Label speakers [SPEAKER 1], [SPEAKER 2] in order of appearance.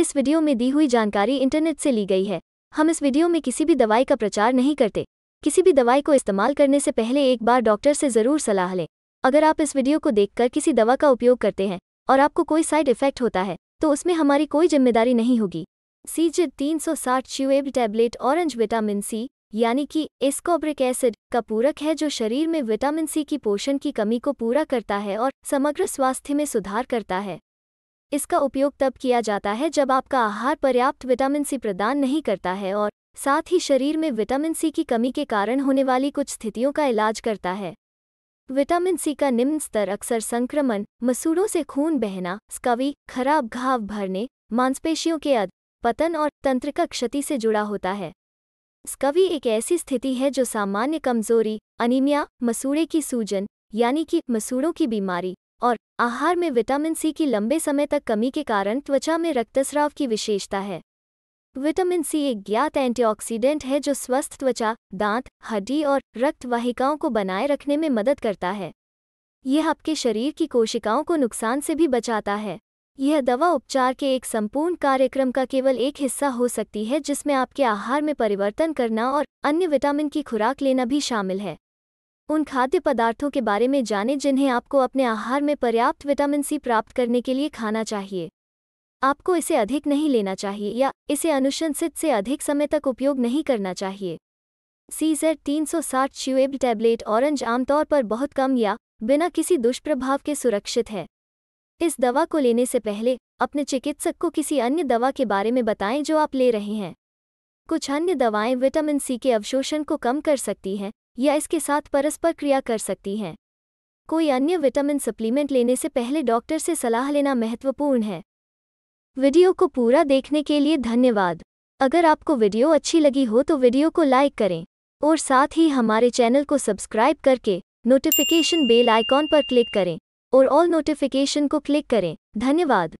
[SPEAKER 1] इस वीडियो में दी हुई जानकारी इंटरनेट से ली गई है हम इस वीडियो में किसी भी दवाई का प्रचार नहीं करते किसी भी दवाई को इस्तेमाल करने से पहले एक बार डॉक्टर से ज़रूर सलाह लें अगर आप इस वीडियो को देखकर किसी दवा का उपयोग करते हैं और आपको कोई साइड इफेक्ट होता है तो उसमें हमारी कोई जिम्मेदारी नहीं होगी सीजिड 360 chewable tablet orange vitamin C यानी कि एस्कोब्रिक एसिड का पूरक है जो शरीर में विटामिन सी की पोषण की कमी को पूरा करता है और समग्र स्वास्थ्य में सुधार करता है इसका उपयोग तब किया जाता है जब आपका आहार पर्याप्त विटामिन सी प्रदान नहीं करता है और साथ ही शरीर में विटामिन सी की कमी के कारण होने वाली कुछ स्थितियों का इलाज करता है विटामिन सी का निम्न स्तर अक्सर संक्रमण मसूड़ों से खून बहना स्कवी खराब घाव भरने मांसपेशियों के अध पतन और तंत्रिका क्षति से जुड़ा होता है स्कवी एक ऐसी स्थिति है जो सामान्य कमजोरी अनीमिया मसूड़े की सूजन यानी कि मसूड़ों की बीमारी और आहार में विटामिन सी की लंबे समय तक कमी के कारण त्वचा में रक्तस्राव की विशेषता है विटामिन सी एक ज्ञात एंटीऑक्सीडेंट है जो स्वस्थ त्वचा दांत हड्डी और रक्त वाहिकाओं को बनाए रखने में मदद करता है यह आपके शरीर की कोशिकाओं को नुकसान से भी बचाता है यह दवा उपचार के एक संपूर्ण कार्यक्रम का केवल एक हिस्सा हो सकती है जिसमें आपके आहार में परिवर्तन करना और अन्य विटामिन की खुराक लेना भी शामिल है उन खाद्य पदार्थों के बारे में जानें जिन्हें आपको अपने आहार में पर्याप्त विटामिन सी प्राप्त करने के लिए खाना चाहिए आपको इसे अधिक नहीं लेना चाहिए या इसे अनुशंसित से अधिक समय तक उपयोग नहीं करना चाहिए सीजेड तीन सौ साठ च्यूएब टैबलेट ऑरेंज आमतौर पर बहुत कम या बिना किसी दुष्प्रभाव के सुरक्षित है इस दवा को लेने से पहले अपने चिकित्सक को किसी अन्य दवा के बारे में बताएं जो आप ले रहे हैं कुछ अन्य दवाएं विटामिन सी के अवशोषण को कम कर सकती हैं या इसके साथ परस्पर क्रिया कर सकती हैं कोई अन्य विटामिन सप्लीमेंट लेने से पहले डॉक्टर से सलाह लेना महत्वपूर्ण है वीडियो को पूरा देखने के लिए धन्यवाद अगर आपको वीडियो अच्छी लगी हो तो वीडियो को लाइक करें और साथ ही हमारे चैनल को सब्सक्राइब करके नोटिफिकेशन बेल आइकॉन पर क्लिक करें और ऑल नोटिफिकेशन को क्लिक करें धन्यवाद